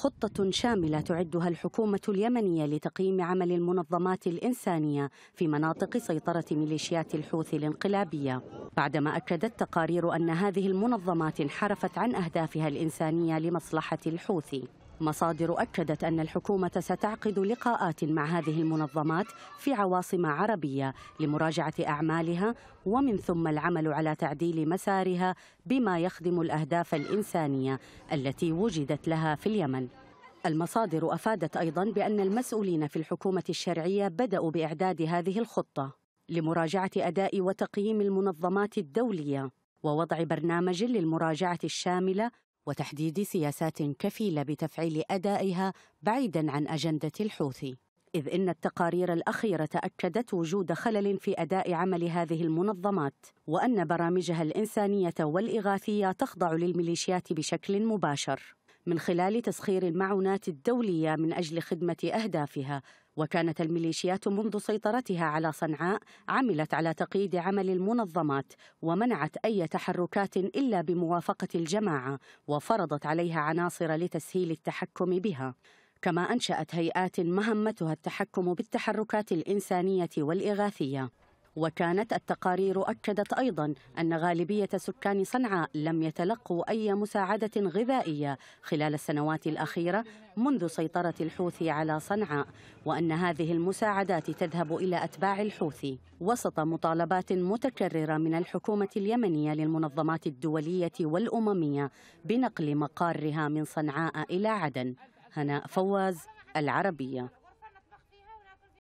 خطة شاملة تعدها الحكومة اليمنية لتقييم عمل المنظمات الإنسانية في مناطق سيطرة ميليشيات الحوثي الانقلابية بعدما أكدت تقارير أن هذه المنظمات انحرفت عن أهدافها الإنسانية لمصلحة الحوثي مصادر أكدت أن الحكومة ستعقد لقاءات مع هذه المنظمات في عواصم عربية لمراجعة أعمالها ومن ثم العمل على تعديل مسارها بما يخدم الأهداف الإنسانية التي وجدت لها في اليمن المصادر أفادت أيضا بأن المسؤولين في الحكومة الشرعية بدأوا بإعداد هذه الخطة لمراجعة أداء وتقييم المنظمات الدولية ووضع برنامج للمراجعة الشاملة وتحديد سياسات كفيلة بتفعيل أدائها بعيداً عن أجندة الحوثي إذ إن التقارير الأخيرة أكدت وجود خلل في أداء عمل هذه المنظمات وأن برامجها الإنسانية والإغاثية تخضع للميليشيات بشكل مباشر من خلال تسخير المعونات الدولية من أجل خدمة أهدافها وكانت الميليشيات منذ سيطرتها على صنعاء عملت على تقييد عمل المنظمات ومنعت أي تحركات إلا بموافقة الجماعة وفرضت عليها عناصر لتسهيل التحكم بها كما أنشأت هيئات مهمتها التحكم بالتحركات الإنسانية والإغاثية وكانت التقارير أكدت أيضا أن غالبية سكان صنعاء لم يتلقوا أي مساعدة غذائية خلال السنوات الأخيرة منذ سيطرة الحوثي على صنعاء وأن هذه المساعدات تذهب إلى أتباع الحوثي وسط مطالبات متكررة من الحكومة اليمنية للمنظمات الدولية والأممية بنقل مقارها من صنعاء إلى عدن هناء فواز العربية